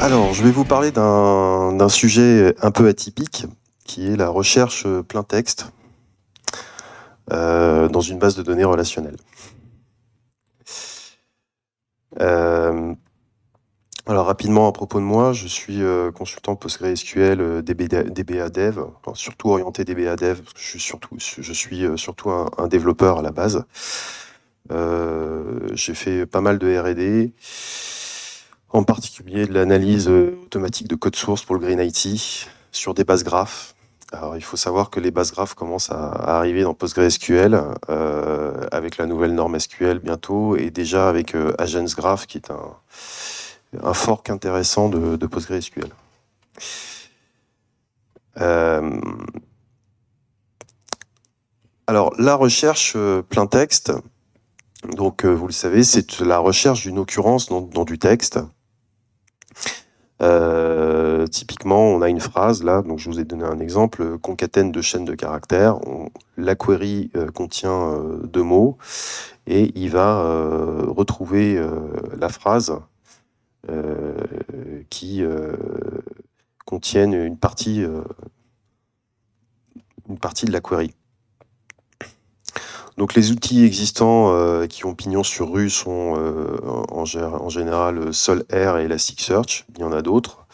Alors, je vais vous parler d'un sujet un peu atypique, qui est la recherche plein texte euh, dans une base de données relationnelle. Euh, alors rapidement à propos de moi, je suis euh, consultant PostgreSQL DBA, Dev, surtout orienté DBA Dev, parce que je suis surtout, un, développeur à la base. Euh, j'ai fait pas mal de RD, en particulier de l'analyse euh, automatique de code source pour le Green IT sur des bases graphes. Alors, il faut savoir que les bases graphes commencent à, arriver dans PostgreSQL euh, avec la nouvelle norme SQL bientôt et déjà avec Agents Graph qui est un, fork intéressant de, PostgreSQL. alors, la recherche plein texte, donc, euh, vous le savez, c'est la recherche d'une occurrence dans, du texte. Euh, typiquement, on a une phrase là, donc je vous ai donné un exemple, concatène de chaînes de caractères. la query euh, contient deux mots et il va retrouver la phrase qui contient une partie, une partie de la query. Donc les outils existants euh, qui ont pignon sur rue sont euh, en, général euh, SolR et Elasticsearch. Il y en a d'autres.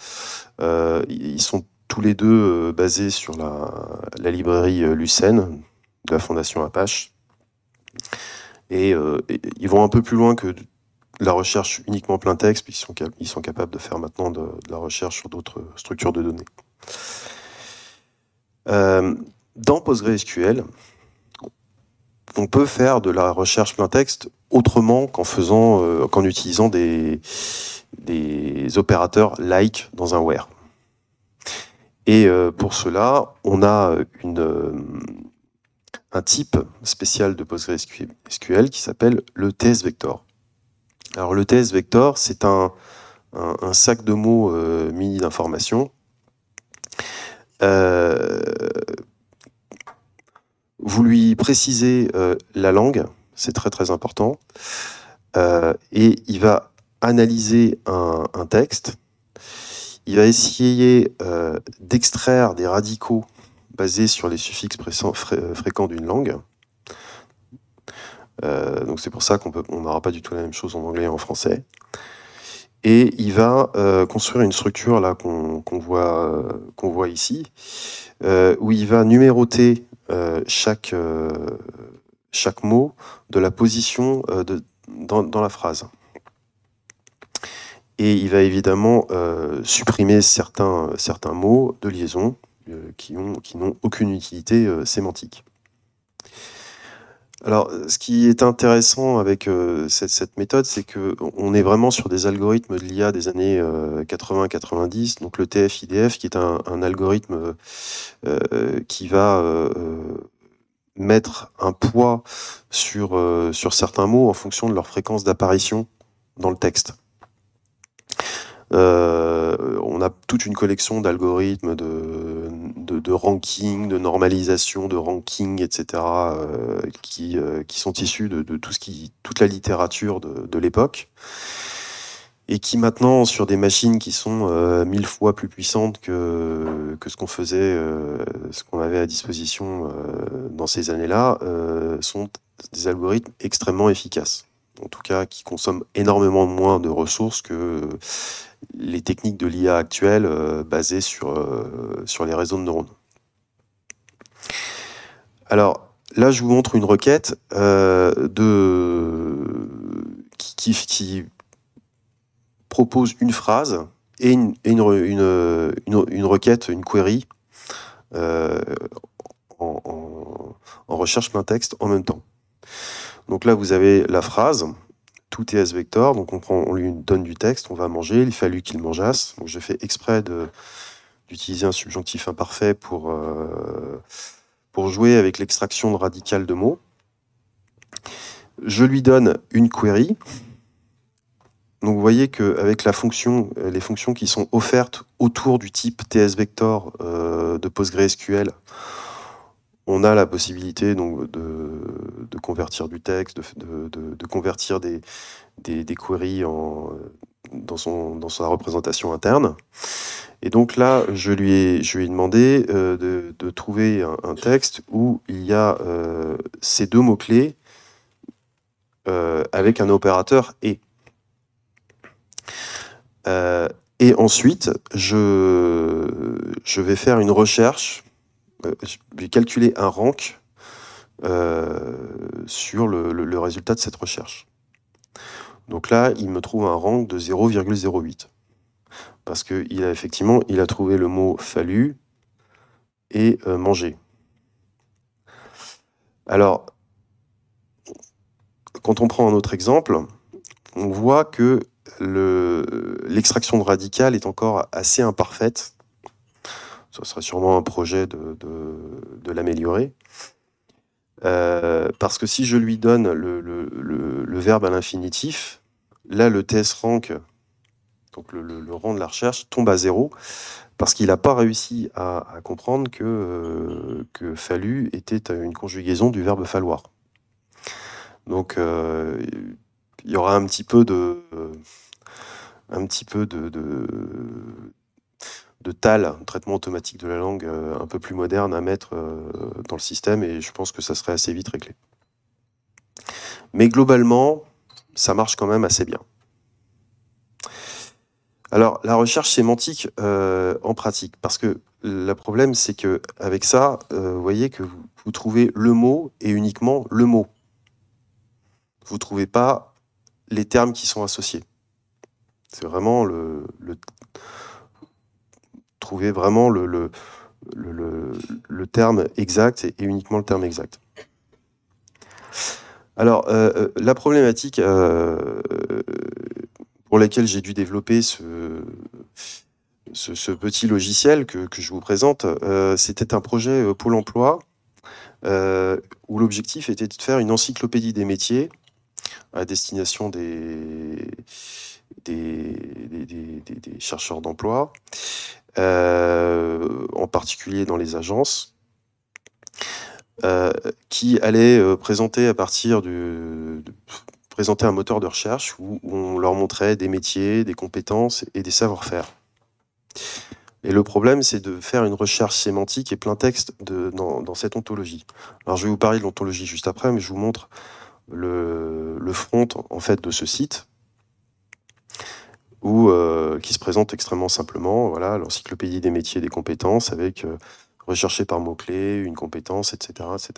ils sont tous les deux basés sur la, librairie Lucene de la fondation Apache. Et, ils vont un peu plus loin que la recherche uniquement plein texte, puisqu'ils sont, ils sont capables de faire maintenant de la recherche sur d'autres structures de données. dans PostgreSQL, on peut faire de la recherche plein texte autrement qu'en faisant, euh, qu'en utilisant des, des opérateurs like dans un where. Et euh, pour cela, on a une, euh, un type spécial de PostgreSQL qui s'appelle le TS Vector. Alors le TS Vector, c'est un, un, sac de mots mini d'informations vous lui précisez euh, la langue, c'est très très important. Euh, et il va analyser un, texte. Il va essayer euh, d'extraire des radicaux basés sur les suffixes fréquents d'une langue. donc c'est pour ça qu'on n'aura pas du tout la même chose en anglais et en français. Et il va construire une structure là qu'on voit ici, où il va numéroter euh, chaque, euh, chaque mot de la position euh, de, dans, la phrase. Et il va évidemment supprimer certains, certains mots de liaison qui n'ont qui aucune utilité sémantique. Alors, ce qui est intéressant avec euh, cette, méthode, c'est que on est vraiment sur des algorithmes de l'IA des années 80-90, euh, donc le TF-IDF, qui est un, algorithme euh, qui va mettre un poids sur, sur certains mots en fonction de leur fréquence d'apparition dans le texte. on a toute une collection d'algorithmes de de, ranking, de normalisation, de ranking, etc., euh, euh, qui, sont issus de, tout ce qui, toute la littérature de, l'époque, et qui maintenant, sur des machines qui sont euh, mille fois plus puissantes que, que ce qu'on faisait, ce qu'on avait à disposition dans ces années-là, sont des algorithmes extrêmement efficaces en tout cas qui consomment énormément moins de ressources que les techniques de l'IA actuelles euh, basées euh, sur, les réseaux de neurones. Alors là, je vous montre une requête euh, de... Qui, propose une phrase et une, requête, une query en, en recherche plein texte en même temps. Donc là, vous avez la phrase tout est vector donc on, lui donne du texte, on va manger, il fallut qu'il mangeasse. Donc j'ai fait exprès d'utiliser un subjonctif imparfait pour, euh, pour jouer avec l'extraction de radical de mots. Je lui donne une query. Donc vous voyez qu'avec la fonction, les fonctions qui sont offertes autour du type TS vector euh, de PostgreSQL, on a la possibilité donc, de, convertir du texte, de, convertir des, queries dans, sa représentation interne. Et donc là, je lui ai, demandé euh, de, trouver un, texte où il y a euh, ces deux mots-clés euh, avec un opérateur et. et ensuite, je vais faire une recherche euh, j'ai calculé un rank euh, sur le, résultat de cette recherche. Donc là, il me trouve un rank de 0,08. Parce qu'il a effectivement, il a trouvé le mot fallu et euh, manger. Alors, quand on prend un autre exemple, on voit que l'extraction de radical est encore assez imparfaite ce serait sûrement un projet de, l'améliorer. Euh, parce que si je lui donne le, verbe à l'infinitif, là, le test rank, donc le, rang de la recherche, tombe à zéro, parce qu'il n'a pas réussi à, comprendre euh, que, fallu était une conjugaison du verbe falloir. Donc, euh, il y aura un petit peu de un petit peu de, de TAL, un traitement automatique de la langue euh, un peu plus moderne à mettre euh, dans le système et je pense que ça serait assez vite réglé. Mais globalement, ça marche quand même assez bien. Alors, la recherche sémantique euh, en pratique, parce que le problème, c'est que avec ça, vous voyez que vous, trouvez le mot et uniquement le mot. Vous ne trouvez pas les termes qui sont associés. C'est vraiment le, trouver vraiment le, le, terme exact et, uniquement le terme exact. Alors, euh, euh, la problématique euh, pour laquelle j'ai dû développer ce, ce, petit logiciel que, je vous présente, c'était un projet Pôle emploi où l'objectif était de faire une encyclopédie des métiers à destination des, des chercheurs d'emploi. Euh, en particulier dans les agences, euh, qui allaient euh, présenter à partir présenter un moteur de recherche où, on leur montrait des métiers, des compétences et des savoir-faire. Et le problème, c'est de faire une recherche sémantique et plein texte dans, cette ontologie. Alors, je vais vous parler de l'ontologie juste après, mais je vous montre le, le front en fait de ce site ou euh, qui se présente extrêmement simplement, voilà, l'encyclopédie des métiers et des compétences avec euh, rechercher par mots-clés une compétence, etc. etc.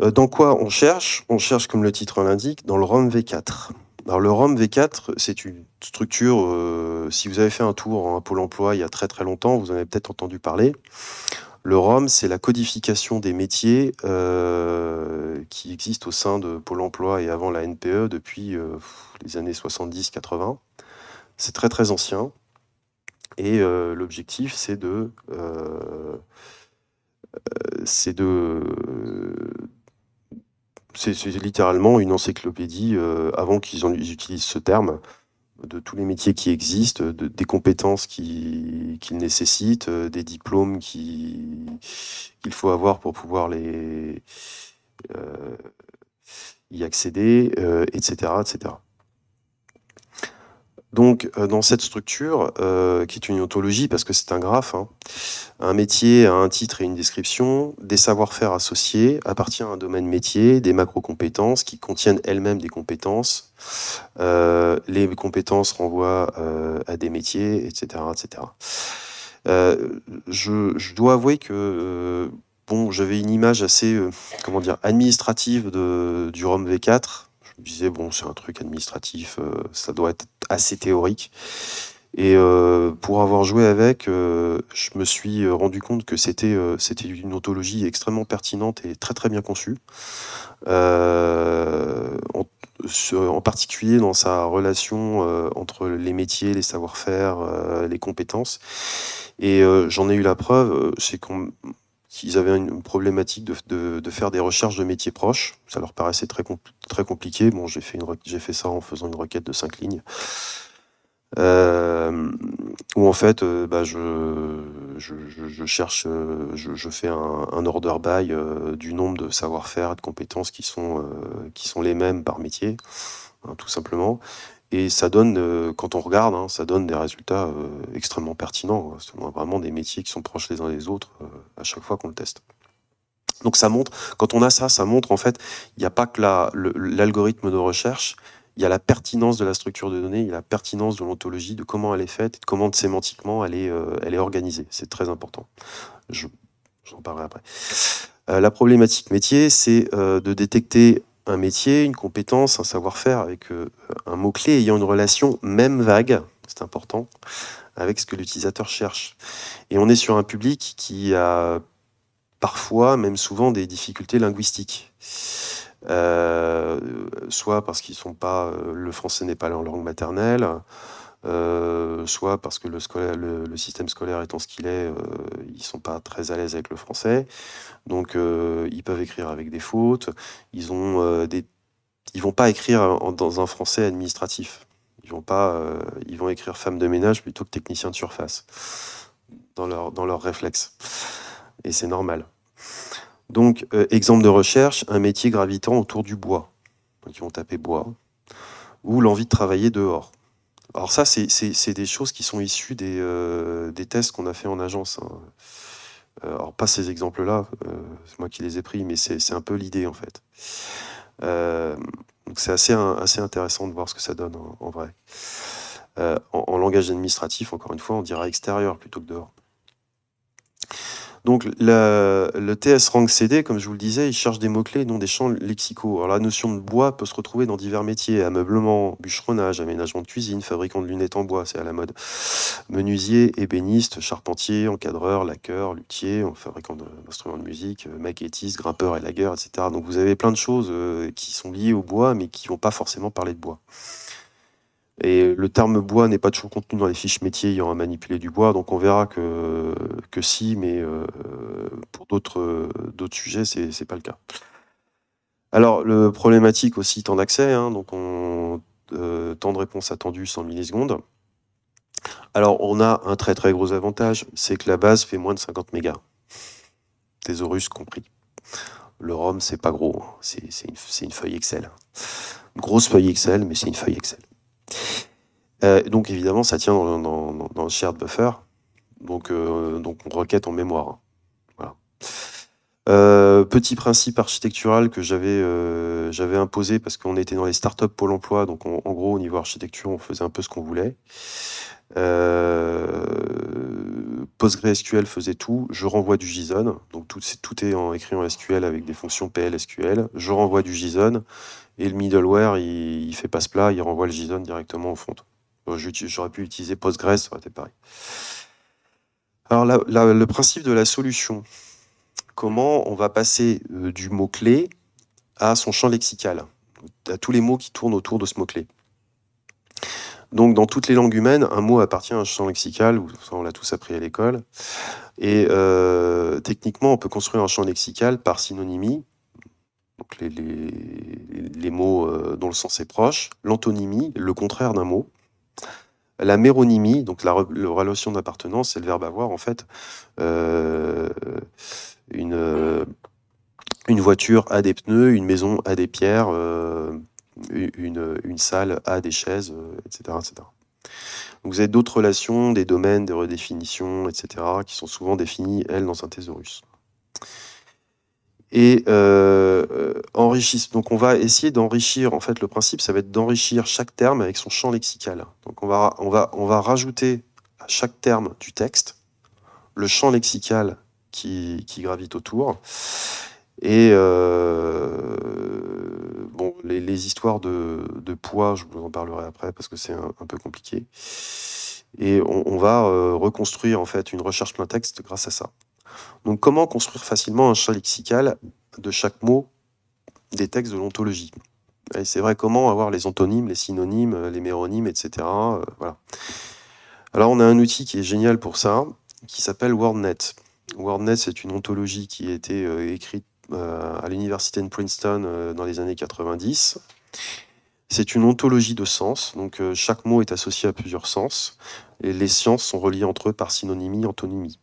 Euh, dans quoi on cherche On cherche, comme le titre l'indique, dans le ROM V4. Alors le ROM V4, c'est une structure, si vous avez fait un tour en Pôle emploi il y a très très longtemps, vous en avez peut-être entendu parler. Le ROM, c'est la codification des métiers euh, qui existe au sein de Pôle emploi et avant la NPE depuis euh, les années 70-80. C'est très très ancien. Et euh, l'objectif, c'est de, c'est de, c'est littéralement une encyclopédie avant qu'ils utilisent ce terme de tous les métiers qui existent, des compétences qu'ils qui nécessitent, euh, des diplômes qu'il faut avoir pour pouvoir les, euh, y accéder, etc., euh, etc. Donc, euh, dans cette structure, euh, qui est une ontologie, parce que c'est un graphe, hein, un métier a un titre et une description, des savoir-faire associés, appartient à un domaine métier, des macro-compétences qui contiennent elles-mêmes des compétences. Euh, les compétences renvoient à des métiers, etc. etc. Je, dois avouer que bon, j'avais une image assez comment dire, administrative du ROM V4 je me disais, bon, c'est un truc administratif, euh, ça doit être assez théorique. Et euh, pour avoir joué avec, euh, je me suis rendu compte que c'était une ontologie extrêmement pertinente et très très bien conçue. En, particulier dans sa relation entre les métiers, les savoir-faire, les compétences. Et j'en ai eu la preuve, c'est qu'ils avaient une problématique de, faire des recherches de métiers proches. Ça leur paraissait très, compliqué très compliqué. Bon, j'ai fait, une, fait ça en faisant une requête de 5 lignes. Euh, où en fait, euh, bah, je, je, cherche, euh, je, fais un, order by du nombre de savoir-faire, et de compétences qui sont, qui sont les mêmes par métier, hein, tout simplement. Et ça donne, quand on regarde, hein, ça donne des résultats extrêmement pertinents. c'est vraiment des métiers qui sont proches les uns des autres à chaque fois qu'on le teste. Donc ça montre, quand on a ça, ça montre en fait, il n'y a pas que l'algorithme de recherche, il y a la pertinence de la structure de données, il y a la pertinence de l'ontologie, de comment elle est faite, de comment sémantiquement elle est, euh, elle est organisée. C'est très important. J'en je, parlerai après. Euh, la problématique métier, c'est euh, de détecter un métier, une compétence, un savoir-faire avec un mot-clé ayant une relation même vague, c'est important, avec ce que l'utilisateur cherche. Et on est sur un public qui a parfois, même souvent, des difficultés linguistiques. Euh, soit parce qu'ils sont pas, euh, le français n'est pas leur langue maternelle, euh, soit parce que le, système scolaire étant ce qu'il est, ils ne sont pas très à l'aise avec le français, donc ils peuvent écrire avec des fautes. Ils ont des, ils vont pas écrire dans un français administratif. Ils vont pas, ils vont écrire femme de ménage plutôt que technicien de surface dans leur dans leur réflexe, et c'est normal. Donc, euh, exemple de recherche, un métier gravitant autour du bois. Donc, ils vont taper bois. Ou l'envie de travailler dehors. Alors ça, c'est des choses qui sont issues euh, des, tests qu'on a fait en agence. Hein. Euh, alors, pas ces exemples-là, c'est moi qui les ai pris, mais c'est un peu l'idée, en fait. donc, c'est assez, assez intéressant de voir ce que ça donne, en, vrai. En, en langage administratif, encore une fois, on dira extérieur plutôt que dehors. Donc le TS Rank CD, comme je vous le disais, il cherche des mots-clés, non des champs lexicaux. Alors la notion de bois peut se retrouver dans divers métiers, ameublement, bûcheronnage, aménagement de cuisine, fabricant de lunettes en bois, c'est à la mode, menuisier, ébéniste, charpentier, encadreur, laqueur, luthier, fabricant d'instruments de, musique, euh, maquettiste, grimpeur et lagueur, etc. Donc vous avez plein de choses euh, qui sont liées au bois, mais qui ne vont pas forcément parler de bois. Et le terme bois n'est pas toujours contenu dans les fiches métiers ayant à manipuler du bois, donc on verra que, que si, mais euh, pour d'autres sujets, ce n'est pas le cas. Alors, le problématique aussi temps d'accès, hein, donc on, euh, temps de réponse attendu 100 millisecondes. Alors, on a un très très gros avantage, c'est que la base fait moins de 50 mégas, Thésaurus compris. Le ROM, c'est pas gros, hein. c'est une, une feuille Excel. grosse feuille Excel, mais c'est une feuille Excel. Euh, donc évidemment, ça tient dans, le shared buffer. Donc, euh, donc on requête en mémoire. Hein. Voilà. Euh, petit principe architectural que j'avais j'avais imposé parce qu'on était dans les startups Pôle emploi, donc en gros au niveau architecture on faisait un peu ce qu'on voulait. PostgreSQL faisait tout, je renvoie du JSON, donc tout, est, en écrit en SQL avec des fonctions PLSQL, je renvoie du JSON, et le middleware, il, fait passe plat, il renvoie le JSON directement au front. J'aurais pu utiliser PostgreSQL, ça aurait été pareil. Alors le principe de la solution, comment on va passer euh, du mot-clé à son champ lexical, à tous les mots qui tournent autour de ce mot-clé. Donc, dans toutes les langues humaines, un mot appartient à un champ lexical, on l'a tous appris à l'école. Et euh, techniquement, on peut construire un champ lexical par synonymie, donc les, mots euh, dont le sens est proche, l'antonymie, le contraire d'un mot, la méronymie, donc la, relation d'appartenance, c'est le verbe avoir en fait. Euh, une, voiture a des pneus, une maison a des pierres une, salle à des chaises, euh, etc., vous avez d'autres relations, des domaines, des redéfinitions, etc., qui sont souvent définies, elles, dans un thésaurus. Et euh, euh Donc on va essayer d'enrichir, en fait, le principe, ça va être d'enrichir chaque terme avec son champ lexical. Donc on va, on va, on va rajouter à chaque terme du texte le champ lexical qui, qui gravite autour. Et euh, bon, les, histoires de, poids, je vous en parlerai après parce que c'est un, peu compliqué. Et on, va euh, reconstruire en fait une recherche plein texte grâce à ça. Donc, comment construire facilement un champ lexical de chaque mot des textes de l'ontologie Et c'est vrai, comment avoir les antonymes, les synonymes, les méronymes, etc. Euh, voilà. Alors, on a un outil qui est génial pour ça, qui s'appelle WordNet. WordNet, c'est une ontologie qui a été euh, écrite euh, à l'université de Princeton euh, dans les années 90. C'est une ontologie de sens, donc euh, chaque mot est associé à plusieurs sens, et les sciences sont reliées entre eux par synonymie, antonymie.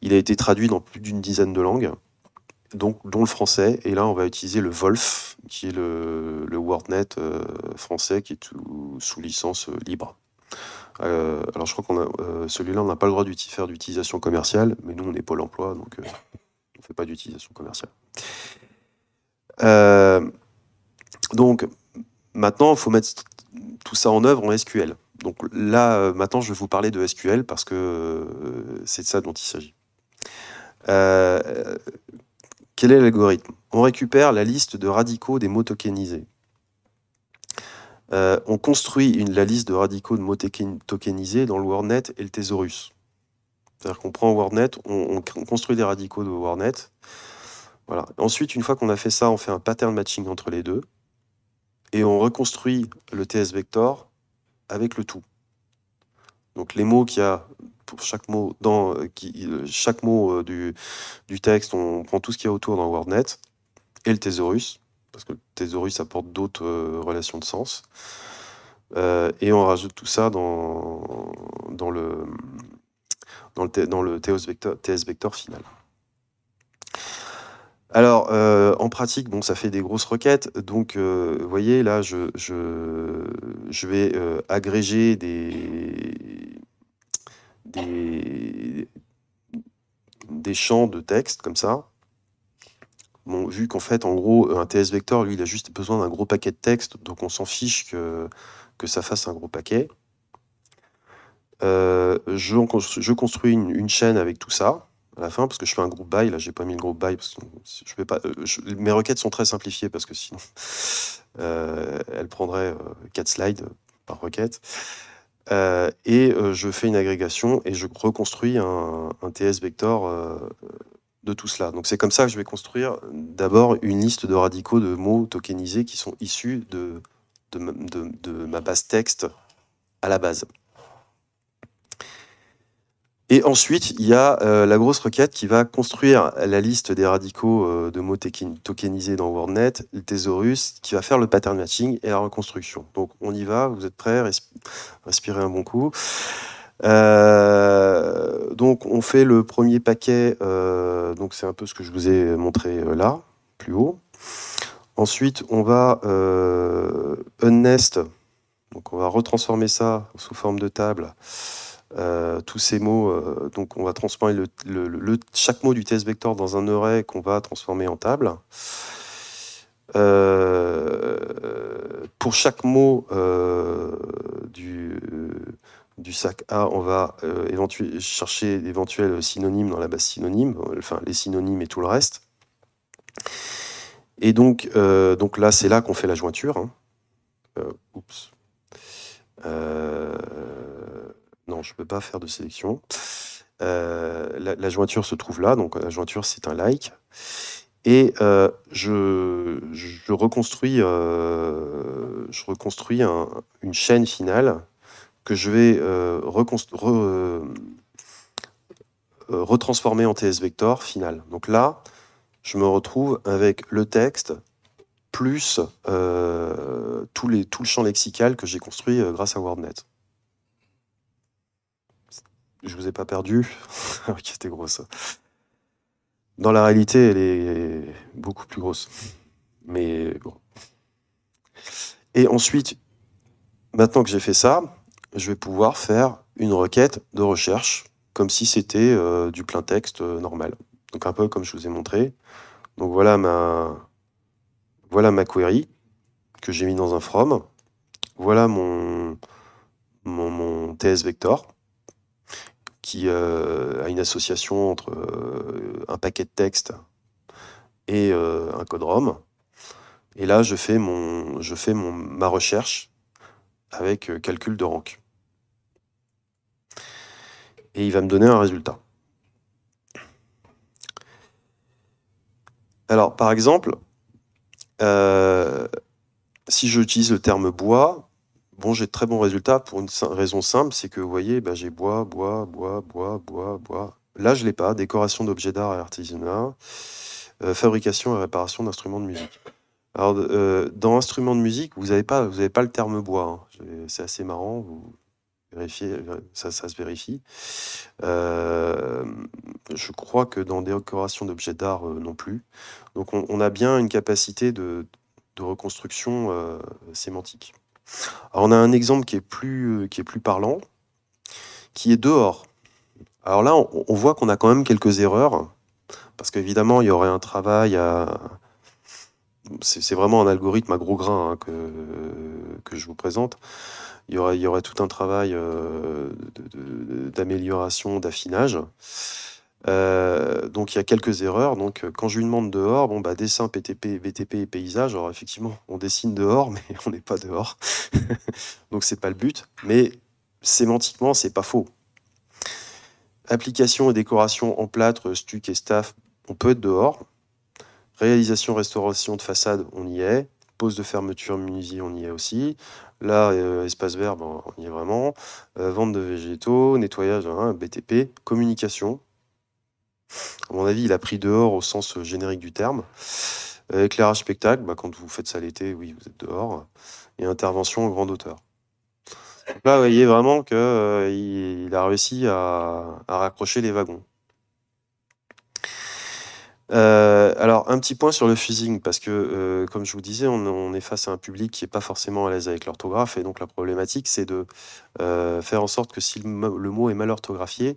Il a été traduit dans plus d'une dizaine de langues, donc, dont le français, et là on va utiliser le Wolf, qui est le, le WordNet français, qui est sous licence libre. alors je crois qu'on celui-là, on n'a pas le droit d'utiliser faire d'utilisation commerciale, mais nous on est Pôle emploi, donc pas d'utilisation commerciale. Euh, donc, maintenant, il faut mettre tout ça en œuvre en SQL. Donc là, euh, maintenant, je vais vous parler de SQL parce que euh, c'est de ça dont il s'agit. quel est l'algorithme On récupère la liste de radicaux des mots tokenisés. on construit une, la liste de radicaux de mots tokenisés dans le WordNet et le Thesaurus. C'est-à-dire qu'on prend WordNet, on, construit des radicaux de WordNet. Voilà. Ensuite, une fois qu'on a fait ça, on fait un pattern matching entre les deux et on reconstruit le TS vector avec le tout. Donc les mots qu'il y a pour chaque mot dans euh, chaque mot euh, du, du, texte, on prend tout ce qu'il y a autour dans WordNet et le thésaurus parce que le thésaurus apporte d'autres euh, relations de sens. et on rajoute tout ça dans, dans le dans le, TS, vector, final. Alors, euh, en pratique, bon, ça fait des grosses requêtes. Donc, euh, vous voyez, là, je, vais euh, agréger des, des, champs de texte comme ça. vu qu'en fait, en gros, un TS vector, lui, il a juste besoin d'un gros paquet de texte. Donc, on s'en fiche que ça fasse un gros paquet. Euh, je, construis une, chaîne avec tout ça à la fin parce que je fais un groupe by Là, j'ai pas mis le groupe by parce que je vais pas. Euh, mes requêtes sont très simplifiées parce que sinon, euh, elles prendraient 4 euh, slides par requête. et je fais une agrégation et je reconstruis un, TS vector de tout cela. Donc c'est comme ça que je vais construire d'abord une liste de radicaux de mots tokenisés qui sont issus de, de, de ma base texte à la base. Et ensuite, il y a euh, la grosse requête qui va construire la liste des radicaux euh, de mots tokenisés dans WordNet, le thésaurus, qui va faire le pattern matching et la reconstruction. Donc on y va, vous êtes prêts, respirez un bon coup. Euh, donc on fait le premier paquet, donc c'est un peu ce que je vous ai montré là, plus haut. Ensuite, on va unnest, donc on va retransformer ça sous forme de table. Euh, tous ces mots, euh, donc on va transformer le, chaque mot du test vector dans un array qu'on va transformer en table. Euh, pour chaque mot du, du sac A, on va chercher d'éventuels synonymes dans la base synonyme, enfin les synonymes et tout le reste. Et donc, donc là, c'est là qu'on fait la jointure. Hein. oups. Non, je ne peux pas faire de sélection. Euh, la, jointure se trouve là, donc euh, la jointure c'est un like. Et euh, je, reconstruis, je reconstruis une chaîne finale que je vais retransformer en TS vector final. Donc là, je me retrouve avec le texte plus tout, le champ lexical que j'ai construit grâce à WordNet je vous ai pas perdu. ok, c'était grosse. Dans la réalité, elle est beaucoup plus grosse. Mais bon. Et ensuite, maintenant que j'ai fait ça, je vais pouvoir faire une requête de recherche comme si c'était euh, du plein texte euh, normal. Donc un peu comme je vous ai montré. Donc voilà ma, voilà ma query que j'ai mis dans un from. Voilà mon, mon, mon TS vector qui euh, a une association entre euh, un paquet de texte et euh, un code ROM. Et là, je fais, mon, je fais mon, ma recherche avec calcul de rank. Et il va me donner un résultat. Alors, par exemple, si j'utilise le terme bois, Bon, j'ai de très bons résultats pour une raison simple, c'est que vous voyez, bah, j'ai bois, bois, bois, bois, bois, bois. Là, je l'ai pas. Décoration d'objets d'art et artisanat, euh, fabrication et réparation d'instruments de musique. Alors, euh, dans instruments de musique, vous n'avez pas, pas le terme bois. Hein. C'est assez marrant. vérifiez, euh, ça, se vérifie. je crois que dans décoration d'objets d'art non plus. Donc, on, a bien une capacité de reconstruction sémantique. Alors, on a un exemple qui est plus, euh, qui est plus parlant, qui est dehors. Alors là, on, voit qu'on a quand même quelques erreurs, parce qu'évidemment, il y aurait un travail à. C'est vraiment un algorithme à gros grains hein, que, je vous présente. Il y aurait, il y aurait tout un travail euh, d'amélioration, d'affinage. Euh, donc il y a quelques erreurs. Donc euh, quand je lui demande dehors, bon bah dessin PTP, BTP et paysage. Alors effectivement, on dessine dehors, mais on n'est pas dehors. donc c'est pas le but. Mais sémantiquement, c'est pas faux. Application et décoration en plâtre, stuc et staff, on peut être dehors. Réalisation, restauration de façade, on y est. Pose de fermeture, munisie, on y est aussi. Là, euh, espace vert, ben, on y est vraiment. vente de végétaux, nettoyage, hein, BTP. Communication, à mon avis, il a pris dehors au sens euh, générique du terme. Euh, éclairage spectacle, bah, quand vous faites ça l'été, oui, vous êtes dehors. Et intervention au grand auteur. là, vous voyez vraiment qu'il euh, il a réussi à, raccrocher les wagons. alors, un petit point sur le fusing, parce que, comme je vous disais, on, est face à un public qui n'est pas forcément à l'aise avec l'orthographe, et donc la problématique, c'est de faire en sorte que si le mot est mal orthographié,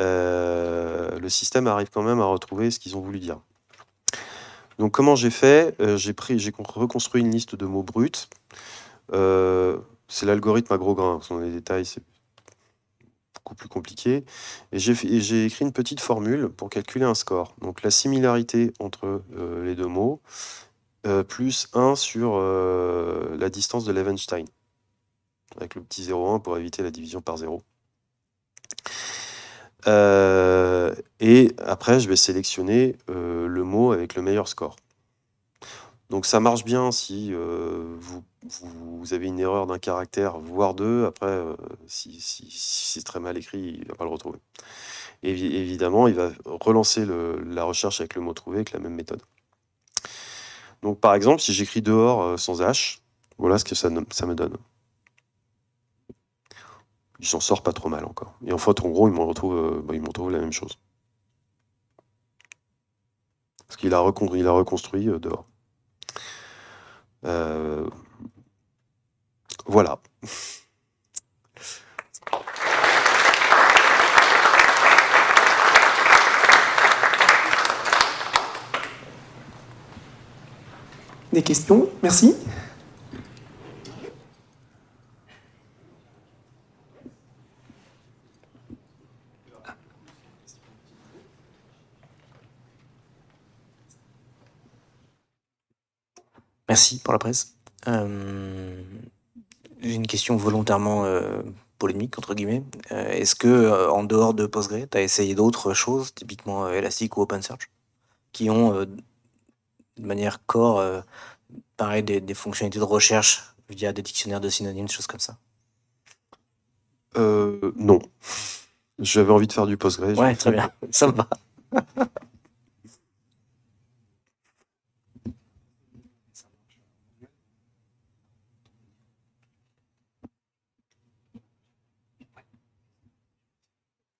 euh, le système arrive quand même à retrouver ce qu'ils ont voulu dire. Donc comment j'ai fait euh, J'ai reconstruit une liste de mots bruts. Euh, c'est l'algorithme à gros grains. Dans les détails, c'est beaucoup plus compliqué. Et j'ai écrit une petite formule pour calculer un score. Donc la similarité entre les deux mots plus 1 sur la distance de Levenstein, avec le petit 0,1 pour éviter la division par 0. Euh, et après, je vais sélectionner euh, le mot avec le meilleur score. Donc ça marche bien si euh, vous, avez une erreur d'un caractère, voire deux. Après, si, c'est très mal écrit, il ne va pas le retrouver. Et, évidemment, il va relancer la recherche avec le mot trouvé, avec la même méthode. Donc par exemple, si j'écris dehors sans H, voilà ce que ça me donne il s'en sort pas trop mal encore. Et en fait, en gros, il me retrouve, il la même chose. Parce qu'il a, reconstruit, euh, dehors. Euh, voilà. Des questions Merci. Merci pour la presse. Euh, j'ai une question volontairement euh, polémique, entre guillemets. Euh, est-ce que, en dehors de Postgre, tu as essayé d'autres choses, typiquement Elastic ou OpenSearch, qui ont, de manière core, pareil, des, fonctionnalités de recherche via des dictionnaires de synonymes, choses comme ça Non. J'avais envie de faire du Postgre. Ouais, très bien. ça me va.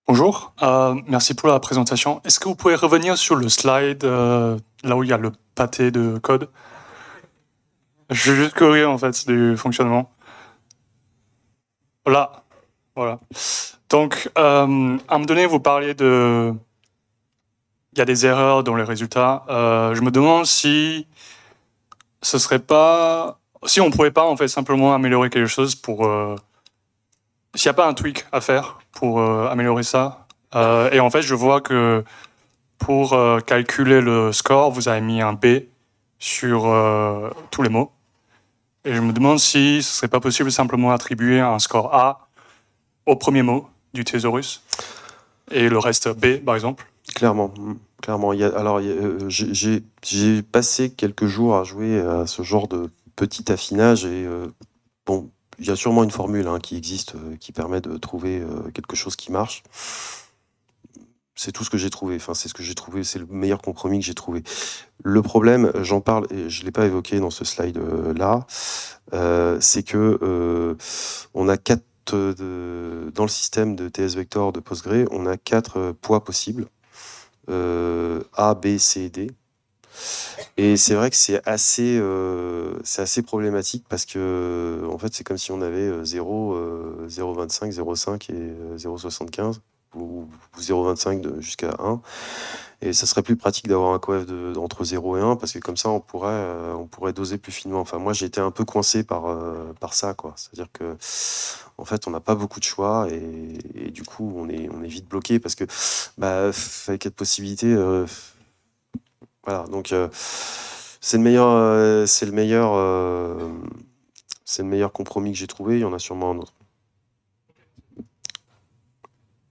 Bonjour, euh, merci pour la présentation. Est-ce que vous pouvez revenir sur le slide, euh, là où il y a le pâté de code Je vais juste courir en fait du fonctionnement. Voilà, voilà. Donc, euh, à un moment donné, vous parliez de... Il y a des erreurs dans les résultats. je me demande si ce serait pas... Si on pouvait pas en fait simplement améliorer quelque chose pour s'il n'y a pas un tweak à faire pour euh, améliorer ça. Euh, et en fait, je vois que pour euh, calculer le score, vous avez mis un B sur tous les mots. Et je me demande si ce serait pas possible simplement attribuer un score A au premier mot du thésaurus et le reste B, par exemple. Clairement, clairement. Il alors, j'ai passé quelques jours à jouer à ce genre de petit affinage et bon, il y a sûrement une formule hein, qui existe, euh, qui permet de trouver euh, quelque chose qui marche. C'est tout ce que j'ai trouvé. Enfin, c'est ce que j'ai trouvé. C'est le meilleur compromis que j'ai trouvé. Le problème, j'en parle, et je ne l'ai pas évoqué dans ce slide-là, euh, c'est que on a quatre dans le système de TS Vector de Postgre, on a quatre poids possibles. A, B, C et D. Et c'est vrai que c'est assez, euh, assez problématique parce que, en fait, c'est comme si on avait 0, 0,25, 0,5 et 0,75 euh, ou 0,25 jusqu'à 1. Et ça serait plus pratique d'avoir un coef entre 0 et 1 parce que comme ça, on pourrait, euh, on pourrait doser plus finement. Enfin, moi, j'ai été un peu coincé par, par ça, C'est-à-dire que, en fait, on n'a pas beaucoup de choix et, du coup, on est, on est vite bloqué parce que, bah, avec quatre possibilités, voilà, donc euh, c'est le meilleur, euh, c'est le meilleur, euh, c'est le meilleur compromis que j'ai trouvé. Il y en a sûrement un autre.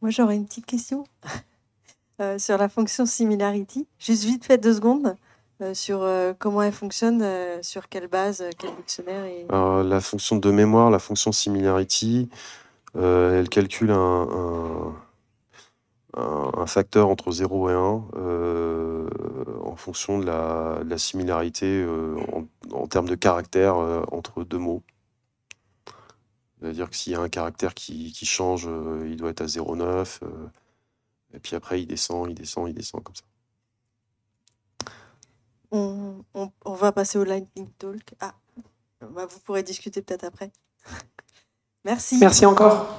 Moi, j'aurais une petite question sur la fonction similarity. Juste vite fait deux secondes. sur comment elle fonctionne, sur quelle base, quel dictionnaire Alors, La fonction de mémoire, la fonction similarity, elle calcule un un, facteur entre 0 et 1 euh, en fonction de la, similarité euh, en, termes de caractère euh, entre deux mots. C'est-à-dire que s'il y a un caractère qui, change, il doit être à 0,9, et puis après il descend, il descend, il descend comme ça. On, va passer au lightning talk. Ah, bah, vous pourrez discuter peut-être après. Merci. Merci encore.